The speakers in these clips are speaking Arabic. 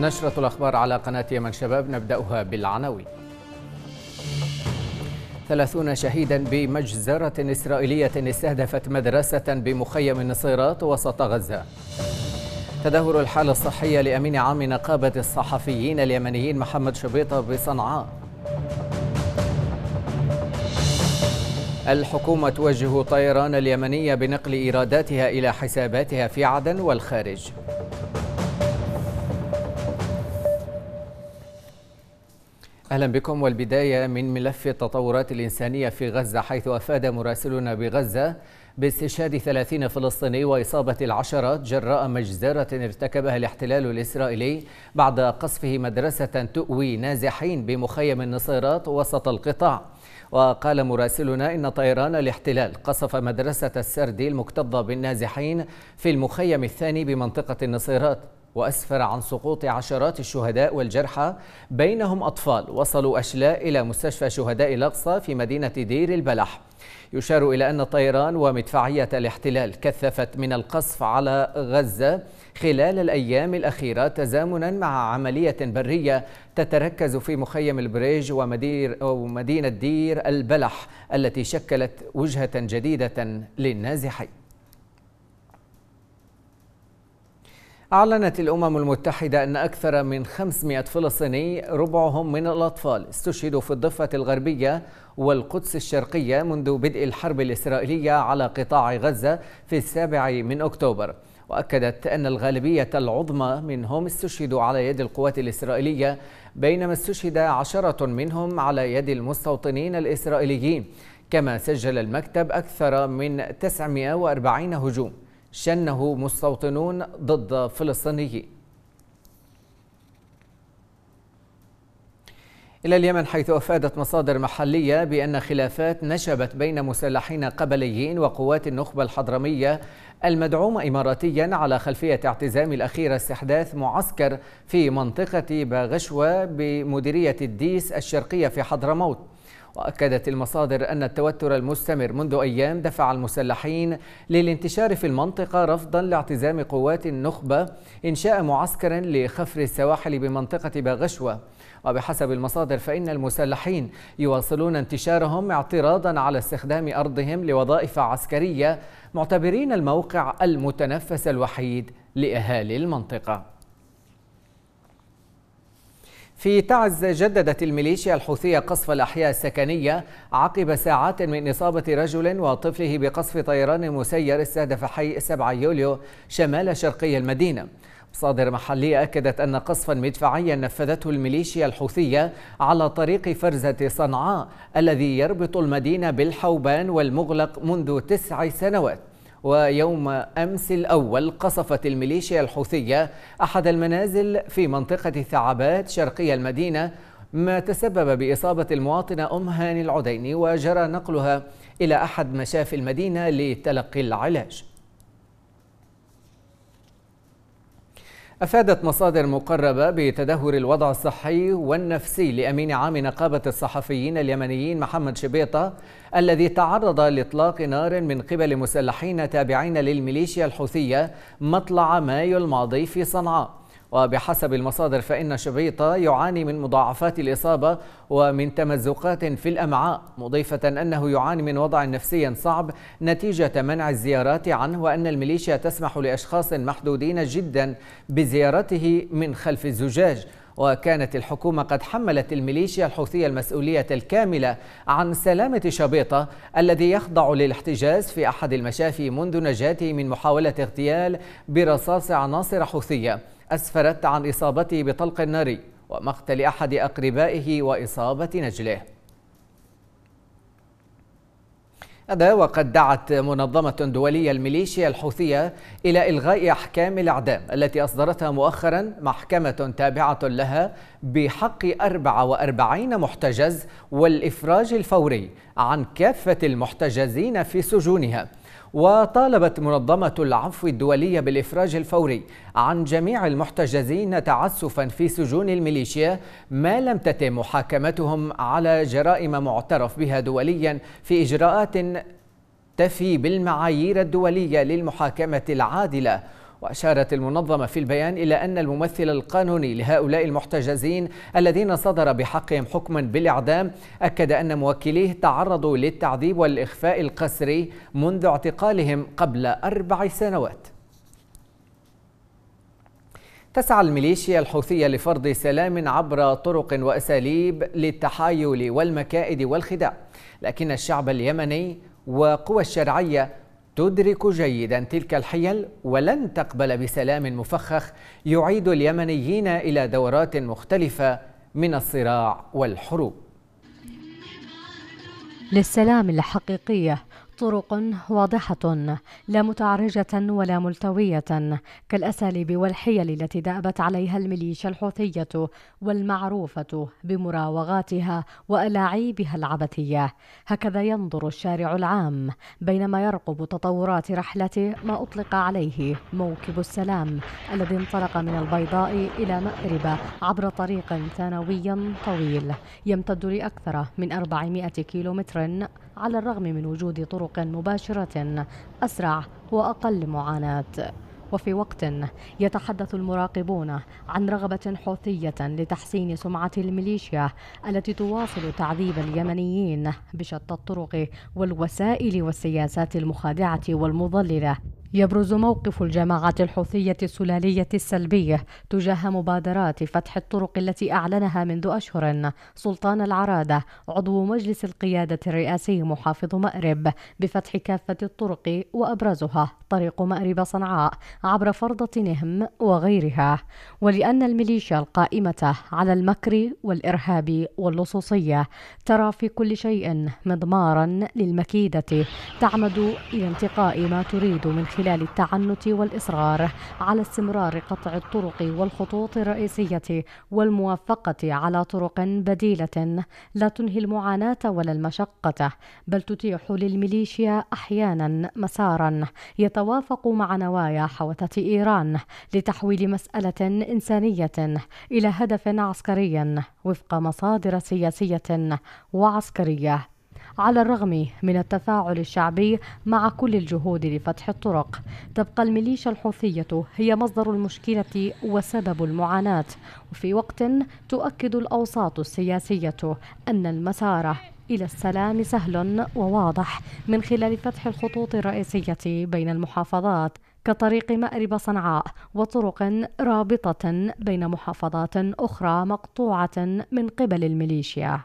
نشرة الأخبار على قناة يمن شباب نبدأها بالعناوين ثلاثون شهيدا بمجزرة إسرائيلية استهدفت مدرسة بمخيم النصيرات وسط غزة تدهور الحالة الصحية لأمين عام نقابة الصحفيين اليمنيين محمد شبيطة بصنعاء الحكومة توجه طيران اليمنية بنقل إيراداتها إلى حساباتها في عدن والخارج أهلا بكم والبداية من ملف التطورات الإنسانية في غزة حيث أفاد مراسلنا بغزة باستشهاد 30 فلسطيني وإصابة العشرات جراء مجزرة ارتكبها الاحتلال الإسرائيلي بعد قصفه مدرسة تؤوي نازحين بمخيم النصيرات وسط القطاع وقال مراسلنا إن طيران الاحتلال قصف مدرسة السردي المكتظة بالنازحين في المخيم الثاني بمنطقة النصيرات وأسفر عن سقوط عشرات الشهداء والجرحى بينهم أطفال وصلوا أشلاء إلى مستشفى شهداء الأقصى في مدينة دير البلح يشار إلى أن الطيران ومدفعية الاحتلال كثفت من القصف على غزة خلال الأيام الأخيرة تزامنا مع عملية برية تتركز في مخيم البريج ومدير أو مدينة دير البلح التي شكلت وجهة جديدة للنازحين أعلنت الأمم المتحدة أن أكثر من 500 فلسطيني ربعهم من الأطفال استشهدوا في الضفة الغربية والقدس الشرقية منذ بدء الحرب الإسرائيلية على قطاع غزة في السابع من أكتوبر وأكدت أن الغالبية العظمى منهم استشهدوا على يد القوات الإسرائيلية بينما استشهد عشرة منهم على يد المستوطنين الإسرائيليين كما سجل المكتب أكثر من 940 هجوم شنه مستوطنون ضد فلسطينيين إلى اليمن حيث أفادت مصادر محلية بأن خلافات نشبت بين مسلحين قبليين وقوات النخبة الحضرمية المدعومة إماراتيا على خلفية اعتزام الأخير استحداث معسكر في منطقة باغشوة بمديرية الديس الشرقية في حضرموت وأكدت المصادر أن التوتر المستمر منذ أيام دفع المسلحين للانتشار في المنطقة رفضا لاعتزام قوات النخبة إنشاء معسكر لخفر السواحل بمنطقة باغشوة وبحسب المصادر فإن المسلحين يواصلون انتشارهم اعتراضا على استخدام أرضهم لوظائف عسكرية معتبرين الموقع المتنفس الوحيد لأهالي المنطقة في تعز جددت الميليشيا الحوثية قصف الأحياء السكنية عقب ساعات من إصابة رجل وطفله بقصف طيران مسير استهدف حي 7 يوليو شمال شرقي المدينة مصادر محلية أكدت أن قصفا مدفعيا نفذته الميليشيا الحوثية على طريق فرزة صنعاء الذي يربط المدينة بالحوبان والمغلق منذ تسع سنوات ويوم أمس الأول قصفت الميليشيا الحوثية أحد المنازل في منطقة ثعبات شرقي المدينة ما تسبب بإصابة المواطنة أم هاني العديني وجرى نقلها إلى أحد مشافي المدينة لتلقي العلاج أفادت مصادر مقربة بتدهور الوضع الصحي والنفسي لأمين عام نقابة الصحفيين اليمنيين محمد شبيطة الذي تعرض لاطلاق نار من قبل مسلحين تابعين للميليشيا الحوثية مطلع مايو الماضي في صنعاء وبحسب المصادر فإن شبيط يعاني من مضاعفات الإصابة ومن تمزقات في الأمعاء مضيفة أنه يعاني من وضع نفسي صعب نتيجة منع الزيارات عنه وأن الميليشيا تسمح لأشخاص محدودين جدا بزيارته من خلف الزجاج وكانت الحكومة قد حملت الميليشيا الحوثية المسؤولية الكاملة عن سلامة شبيطة الذي يخضع للاحتجاز في أحد المشافي منذ نجاته من محاولة اغتيال برصاص عناصر حوثية أسفرت عن إصابته بطلق ناري ومقتل أحد أقربائه وإصابة نجله هذا وقد دعت منظمة دولية الميليشيا الحوثية إلى إلغاء أحكام الإعدام التي أصدرتها مؤخرا محكمة تابعة لها بحق 44 محتجز والإفراج الفوري عن كافة المحتجزين في سجونها وطالبت منظمة العفو الدولية بالإفراج الفوري عن جميع المحتجزين تعسفا في سجون الميليشيا ما لم تتم محاكمتهم على جرائم معترف بها دوليا في إجراءات تفي بالمعايير الدولية للمحاكمة العادلة وأشارت المنظمة في البيان إلى أن الممثل القانوني لهؤلاء المحتجزين الذين صدر بحقهم حكما بالإعدام أكد أن موكليه تعرضوا للتعذيب والإخفاء القسري منذ اعتقالهم قبل أربع سنوات تسعى الميليشيا الحوثية لفرض سلام عبر طرق وأساليب للتحايل والمكائد والخداع لكن الشعب اليمني وقوى الشرعية تدرك جيدا تلك الحيل ولن تقبل بسلام مفخخ يعيد اليمنيين الى دورات مختلفه من الصراع والحروب للسلام الحقيقيه طرق واضحة لا متعرجة ولا ملتوية كالأساليب والحيل التي دأبت عليها الميليشيا الحوثية والمعروفة بمراوغاتها وألاعيبها العبثية هكذا ينظر الشارع العام بينما يرقب تطورات رحلة ما أطلق عليه موكب السلام الذي انطلق من البيضاء إلى مأرب عبر طريق ثانوي طويل يمتد لأكثر من 400 كيلومتر على الرغم من وجود طرق تدفقا مباشرة أسرع وأقل معاناة وفي وقت يتحدث المراقبون عن رغبة حوثية لتحسين سمعة الميليشيا التي تواصل تعذيب اليمنيين بشتى الطرق والوسائل والسياسات المخادعة والمضللة يبرز موقف الجماعات الحوثية السلالية السلبية تجاه مبادرات فتح الطرق التي أعلنها منذ أشهر سلطان العرادة عضو مجلس القيادة الرئاسي محافظ مأرب بفتح كافة الطرق وأبرزها طريق مأرب صنعاء عبر فرضة نهم وغيرها ولأن الميليشيا القائمة على المكر والإرهاب واللصوصية ترى في كل شيء مضمارا للمكيدة تعمد لانتقاء ما تريد من خلال خلال التعنت والإصرار على استمرار قطع الطرق والخطوط الرئيسية والموافقة على طرق بديلة لا تنهي المعاناة ولا المشقة بل تتيح للميليشيا أحيانا مسارا يتوافق مع نوايا حوثة إيران لتحويل مسألة إنسانية إلى هدف عسكري وفق مصادر سياسية وعسكرية على الرغم من التفاعل الشعبي مع كل الجهود لفتح الطرق تبقى الميليشيا الحوثية هي مصدر المشكلة وسبب المعاناة وفي وقت تؤكد الأوساط السياسية أن المسار إلى السلام سهل وواضح من خلال فتح الخطوط الرئيسية بين المحافظات كطريق مأرب صنعاء وطرق رابطة بين محافظات أخرى مقطوعة من قبل الميليشيا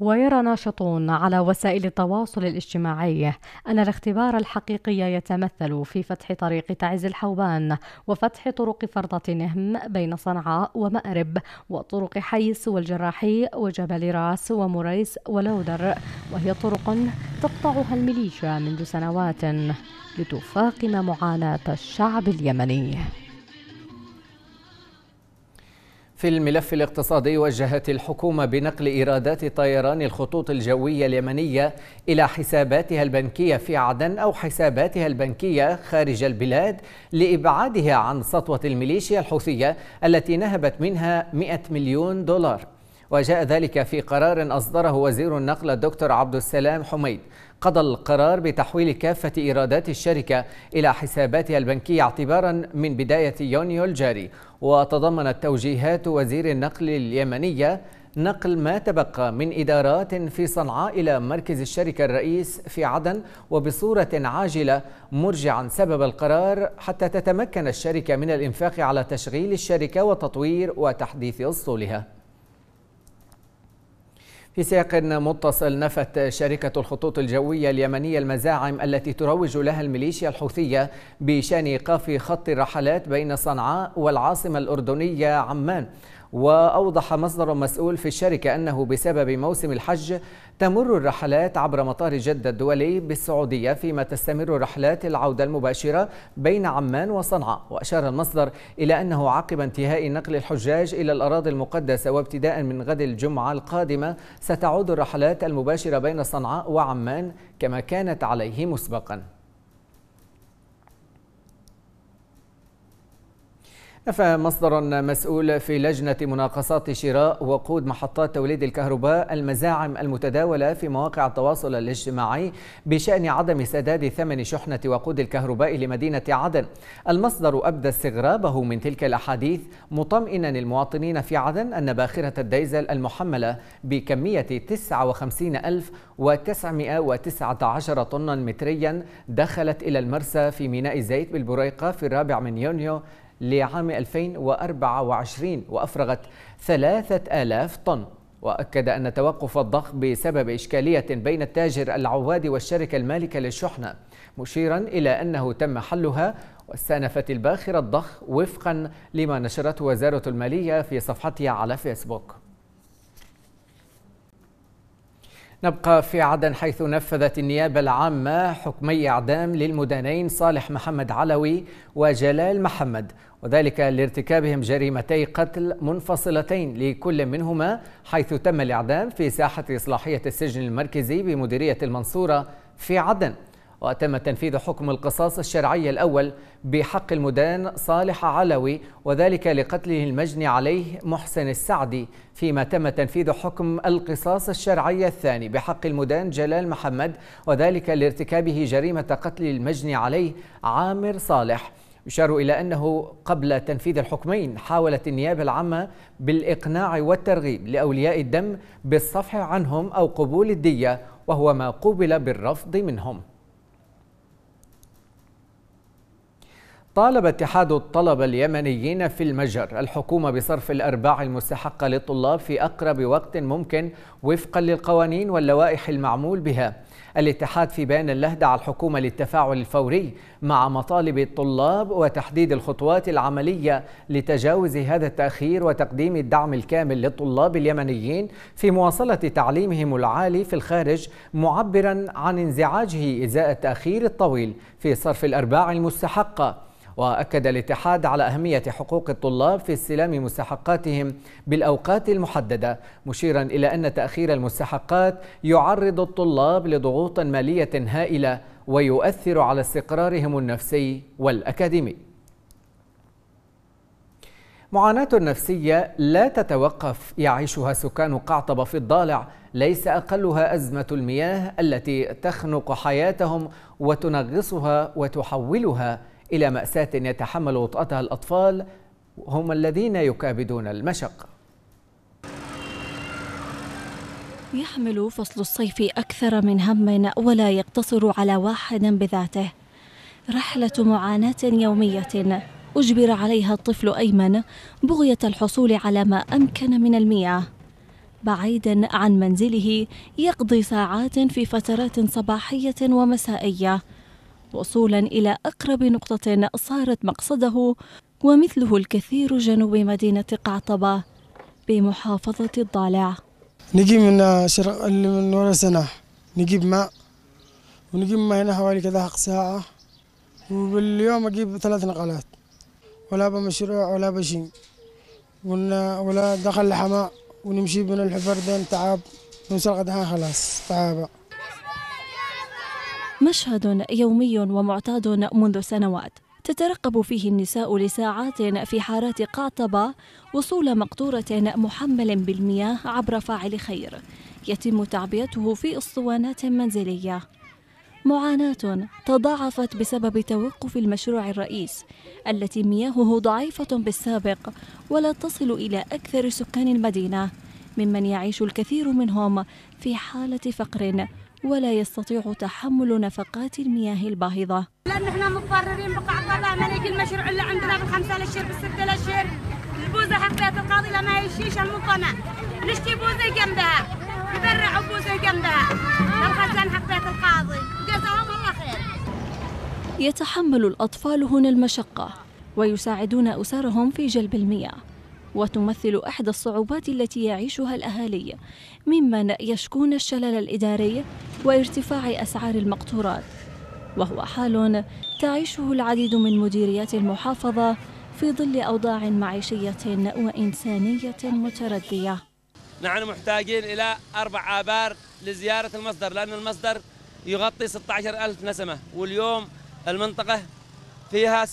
ويرى ناشطون على وسائل التواصل الاجتماعي أن الاختبار الحقيقي يتمثل في فتح طريق تعز الحوبان وفتح طرق فرضتهم بين صنعاء ومأرب وطرق حيس والجراحي وجبل راس ومريس ولودر وهي طرق تقطعها الميليشيا منذ سنوات لتفاقم معاناة الشعب اليمني في الملف الاقتصادي وجهت الحكومة بنقل إيرادات طيران الخطوط الجوية اليمنية إلى حساباتها البنكية في عدن أو حساباتها البنكية خارج البلاد لإبعادها عن سطوة الميليشيا الحوثية التي نهبت منها 100 مليون دولار وجاء ذلك في قرار أصدره وزير النقل الدكتور عبد السلام حميد قضى القرار بتحويل كافة إيرادات الشركة إلى حساباتها البنكية اعتبارا من بداية يونيو الجاري وتضمنت توجيهات وزير النقل اليمنية نقل ما تبقى من إدارات في صنعاء إلى مركز الشركة الرئيس في عدن وبصورة عاجلة مرجعا سبب القرار حتى تتمكن الشركة من الإنفاق على تشغيل الشركة وتطوير وتحديث أسطولها في سياق متصل نفت شركة الخطوط الجوية اليمنية المزاعم التي تروج لها الميليشيا الحوثية بشان إيقاف خط الرحلات بين صنعاء والعاصمة الأردنية عمان وأوضح مصدر مسؤول في الشركة أنه بسبب موسم الحج تمر الرحلات عبر مطار جدة الدولي بالسعودية فيما تستمر رحلات العودة المباشرة بين عمان وصنعاء وأشار المصدر إلى أنه عقب انتهاء نقل الحجاج إلى الأراضي المقدسة وابتداء من غد الجمعة القادمة ستعود الرحلات المباشرة بين صنعاء وعمان كما كانت عليه مسبقاً نفى مصدر مسؤول في لجنة مناقصات شراء وقود محطات توليد الكهرباء المزاعم المتداولة في مواقع التواصل الاجتماعي بشأن عدم سداد ثمن شحنة وقود الكهرباء لمدينة عدن المصدر أبدى استغرابه من تلك الأحاديث مطمئنا المواطنين في عدن أن باخرة الديزل المحملة بكمية 59919 طنا متريا دخلت إلى المرسى في ميناء الزيت بالبريقة في الرابع من يونيو لعام 2024 وأفرغت 3000 طن وأكد أن توقف الضخ بسبب إشكالية بين التاجر العواد والشركة المالكة للشحنة مشيرا إلى أنه تم حلها واستأنفت الباخرة الضخ وفقا لما نشرته وزارة المالية في صفحتها على فيسبوك نبقى في عدن حيث نفذت النيابة العامة حكمي إعدام للمدانين صالح محمد علوي وجلال محمد وذلك لارتكابهم جريمتي قتل منفصلتين لكل منهما حيث تم الإعدام في ساحة إصلاحية السجن المركزي بمديرية المنصورة في عدن وتم تنفيذ حكم القصاص الشرعي الأول بحق المدان صالح علوي وذلك لقتله المجني عليه محسن السعدي فيما تم تنفيذ حكم القصاص الشرعي الثاني بحق المدان جلال محمد وذلك لارتكابه جريمة قتل المجني عليه عامر صالح يشار إلى أنه قبل تنفيذ الحكمين حاولت النيابة العامة بالإقناع والترغيب لأولياء الدم بالصفح عنهم أو قبول الدية وهو ما قوبل بالرفض منهم طالب اتحاد الطلبة اليمنيين في المجر الحكومة بصرف الأرباع المستحقة للطلاب في أقرب وقت ممكن وفقا للقوانين واللوائح المعمول بها الاتحاد في بيان له دعا الحكومة للتفاعل الفوري مع مطالب الطلاب وتحديد الخطوات العملية لتجاوز هذا التأخير وتقديم الدعم الكامل للطلاب اليمنيين في مواصلة تعليمهم العالي في الخارج معبرا عن انزعاجه إزاء التأخير الطويل في صرف الأرباع المستحقة وأكد الاتحاد على أهمية حقوق الطلاب في استلام مستحقاتهم بالأوقات المحددة مشيرا إلى أن تأخير المستحقات يعرض الطلاب لضغوط مالية هائلة ويؤثر على استقرارهم النفسي والأكاديمي معاناة نفسية لا تتوقف يعيشها سكان قعطبة في الضالع ليس أقلها أزمة المياه التي تخنق حياتهم وتنغصها وتحولها إلى مأساة يتحمل وطأتها الأطفال هم الذين يكابدون المشق يحمل فصل الصيف أكثر من هم ولا يقتصر على واحد بذاته رحلة معاناة يومية أجبر عليها الطفل أيمن بغية الحصول على ما أمكن من المياه بعيدا عن منزله يقضي ساعات في فترات صباحية ومسائية وصولا إلى أقرب نقطة صارت مقصده ومثله الكثير جنوب مدينة قعطبة بمحافظة الضالع نجي من شرق من ورا سنة نجيب ماء ونجيب ماء هنا حوالي كذا حق ساعة وباليوم أجيب ثلاث نقلات ولا بمشروع ولا بشيء ولا دخل الحماء ونمشي بين الحفر دين تعب نوصل غدها خلاص تعابة مشهد يومي ومعتاد منذ سنوات تترقب فيه النساء لساعات في حارات قعطبة وصول مقطورة محمل بالمياه عبر فاعل خير يتم تعبئته في اسطوانات منزلية معاناة تضاعفت بسبب توقف المشروع الرئيس التي مياهه ضعيفة بالسابق ولا تصل إلى أكثر سكان المدينة ممن يعيش الكثير منهم في حالة فقر ولا يستطيع تحمل نفقات المياه الباهظة لأن احنا متضررين بقاع الله ملك المشروع اللي عندنا بالخمسة الأشهر بالستة الأشهر البوزة حقت القاضي لما يشيش المنطمة نشتي بوزة جنبها يبرع بوزة جنبها الخزان حقت القاضي جزاهم الله خير يتحمل الأطفال هنا المشقة ويساعدون أسرهم في جلب المياه وتمثل احدى الصعوبات التي يعيشها الاهالي ممن يشكون الشلل الاداري وارتفاع اسعار المقطورات وهو حال تعيشه العديد من مديريات المحافظه في ظل اوضاع معيشيه وانسانيه مترديه نحن محتاجين الى اربع ابار لزياره المصدر لان المصدر يغطي 16000 نسمه واليوم المنطقه فيها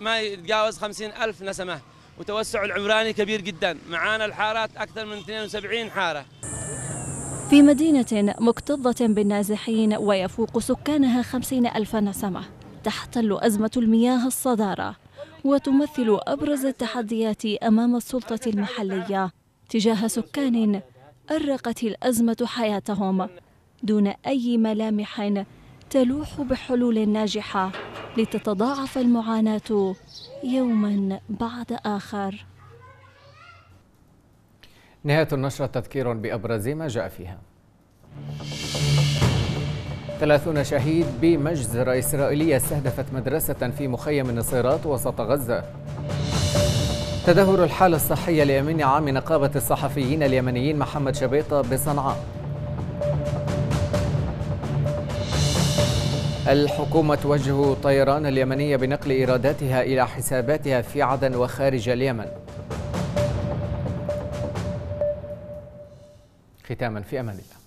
ما يتجاوز 50000 نسمه وتوسع العمراني كبير جدا معانا الحارات أكثر من 72 حارة في مدينة مكتظة بالنازحين ويفوق سكانها خمسين ألف نسمة تحتل أزمة المياه الصدارة وتمثل أبرز التحديات أمام السلطة المحلية تجاه سكان أرقت الأزمة حياتهم دون أي ملامح تلوح بحلول ناجحة لتتضاعف المعاناة يوما بعد آخر نهاية النشرة تذكير بأبرز ما جاء فيها ثلاثون شهيد بمجزرة إسرائيلية استهدفت مدرسة في مخيم النصيرات وسط غزة تدهور الحالة الصحية اليمني عام نقابة الصحفيين اليمنيين محمد شبيطة بصنعاء الحكومة توجه طيران اليمنية بنقل إيراداتها إلى حساباتها في عدن وخارج اليمن ختاما في أمان الله